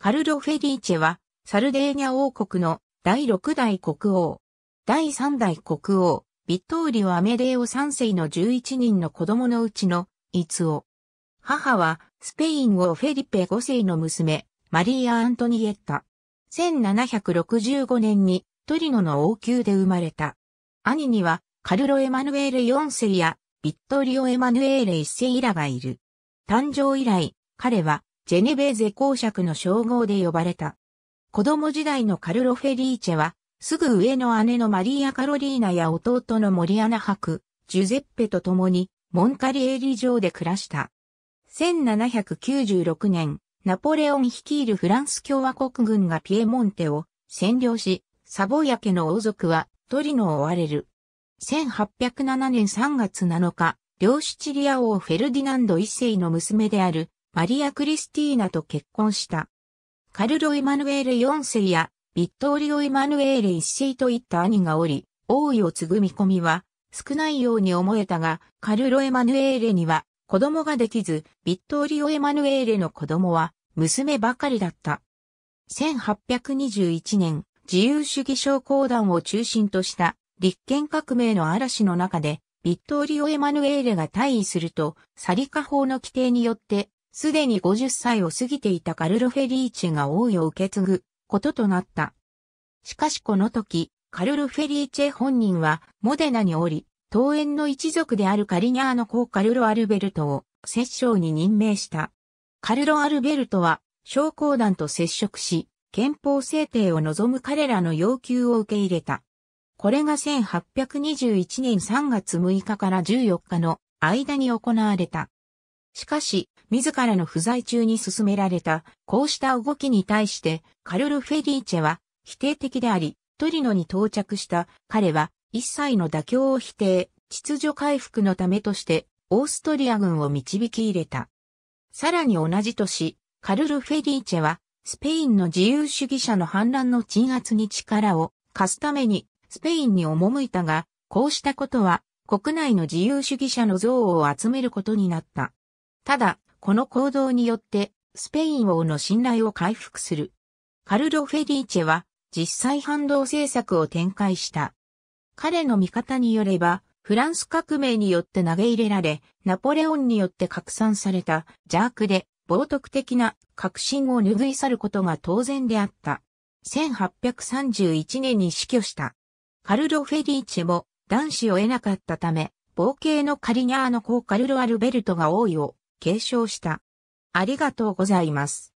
カルロ・フェリーチェは、サルデーニャ王国の第6代国王、第3代国王、ビットーリオ・アメデーオ3世の11人の子供のうちの、イツオ。母は、スペイン王フェリペ5世の娘、マリーア・アントニエッタ。1765年に、トリノの王宮で生まれた。兄には、カルロ・エマヌエーレ4世や、ビットリオ・エマヌエーレ1世以らがいる。誕生以来、彼は、ジェネベーゼ公爵の称号で呼ばれた。子供時代のカルロ・フェリーチェは、すぐ上の姉のマリーア・カロリーナや弟のモリアナ博、ジュゼッペと共に、モンカリエーリ城で暮らした。1796年、ナポレオン率いるフランス共和国軍がピエモンテを占領し、サボヤ家の王族はトリノを追われる。1807年3月7日、両シチリア王フェルディナンド一世の娘であるマリア・クリスティーナと結婚した。カルロ・エマヌエール4世やビットーリオ・エマヌエール1世といった兄がおり、王位を継ぐ見込みは少ないように思えたが、カルロ・エマヌエールには子供ができず、ビットーリオ・エマヌエールの子供は娘ばかりだった。1821年、自由主義症候団を中心とした立憲革命の嵐の中で、ビットーリオ・エマヌエールが退位すると、サリカ法の規定によってすでに50歳を過ぎていたカルロ・フェリーチェが王位を受け継ぐこととなった。しかしこの時、カルロ・フェリーチェ本人はモデナにおり、桃園の一族であるカリニャーの子カルロ・アルベルトを摂政に任命した。カルロ・アルベルトは商工団と接触し、憲法制定を望む彼らの要求を受け入れた。これが1821年3月6日から14日の間に行われた。しかし、自らの不在中に進められた、こうした動きに対して、カルル・フェリーチェは否定的であり、トリノに到着した彼は一切の妥協を否定、秩序回復のためとして、オーストリア軍を導き入れた。さらに同じ年、カルル・フェリーチェは、スペインの自由主義者の反乱の鎮圧に力を貸すために、スペインに赴いたが、こうしたことは、国内の自由主義者の憎悪を集めることになった。ただ、この行動によって、スペイン王の信頼を回復する。カルロ・フェリーチェは、実際反動政策を展開した。彼の見方によれば、フランス革命によって投げ入れられ、ナポレオンによって拡散された邪悪で冒涜的な革新を拭い去ることが当然であった。1831年に死去した。カルロ・フェリーチェも男子を得なかったため、冒険のカリニャーの子カルロ・アルベルトが王位を継承した。ありがとうございます。